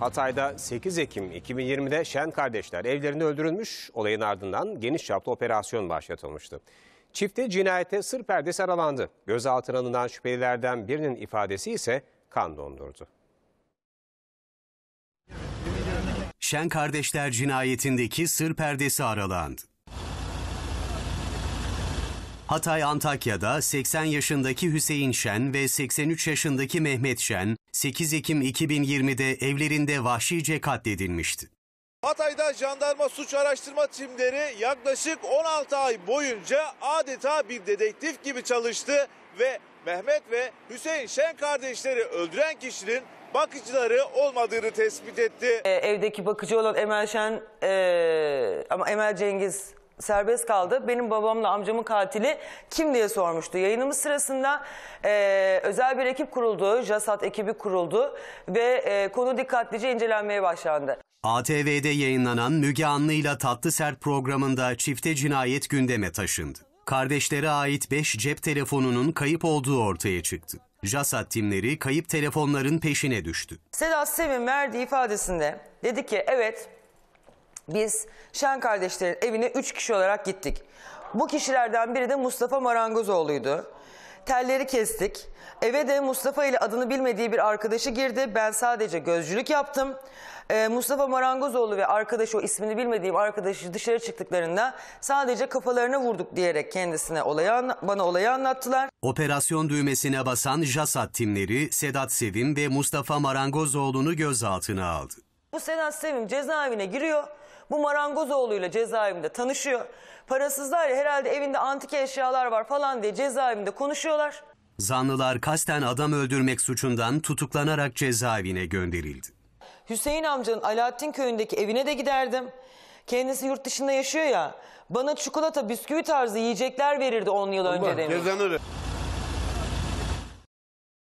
Hatay'da 8 Ekim 2020'de Şen kardeşler evlerinde öldürülmüş. Olayın ardından geniş çaplı operasyon başlatılmıştı. Çifte cinayete sır perdesi aralandı. Gözaltına alınan şüphelilerden birinin ifadesi ise kan dondurdu. Şen kardeşler cinayetindeki sır perdesi aralandı. Hatay Antakya'da 80 yaşındaki Hüseyin Şen ve 83 yaşındaki Mehmet Şen 8 Ekim 2020'de evlerinde vahşice katledilmişti. Hatay'da jandarma suç araştırma timleri yaklaşık 16 ay boyunca adeta bir dedektif gibi çalıştı ve Mehmet ve Hüseyin Şen kardeşleri öldüren kişinin bakıcıları olmadığını tespit etti. E, evdeki bakıcı olan Emel Şen e, ama Emel Cengiz serbest kaldı. Benim babamla amcamın katili kim diye sormuştu. Yayınımız sırasında e, özel bir ekip kuruldu. JASAT ekibi kuruldu ve e, konu dikkatlice incelenmeye başlandı. ATV'de yayınlanan Müge Anlı ile Tatlı Sert programında çifte cinayet gündeme taşındı. Kardeşlere ait 5 cep telefonunun kayıp olduğu ortaya çıktı. JASAT timleri kayıp telefonların peşine düştü. Sedat Sevin verdiği ifadesinde dedi ki evet biz Şen kardeşlerin evine üç kişi olarak gittik. Bu kişilerden biri de Mustafa Marangozoğlu'ydu. Telleri kestik. Eve de Mustafa ile adını bilmediği bir arkadaşı girdi. Ben sadece gözcülük yaptım. Ee, Mustafa Marangozoğlu ve arkadaşı o ismini bilmediğim arkadaşı dışarı çıktıklarında sadece kafalarına vurduk diyerek kendisine olayı bana olayı anlattılar. Operasyon düğmesine basan JASAT timleri Sedat Sevim ve Mustafa Marangozoğlu'nu gözaltına aldı. Bu Sedat Sevim cezaevine giriyor. Bu Marangozoğlu ile cezaevinde tanışıyor. Parasızlar ya herhalde evinde antik eşyalar var falan diye cezaevinde konuşuyorlar. Zanlılar kasten adam öldürmek suçundan tutuklanarak cezaevine gönderildi. Hüseyin amcanın Alaaddin köyündeki evine de giderdim. Kendisi yurt dışında yaşıyor ya. Bana çikolata, bisküvi tarzı yiyecekler verirdi 10 yıl Allah, önce demiş. Cezanırı.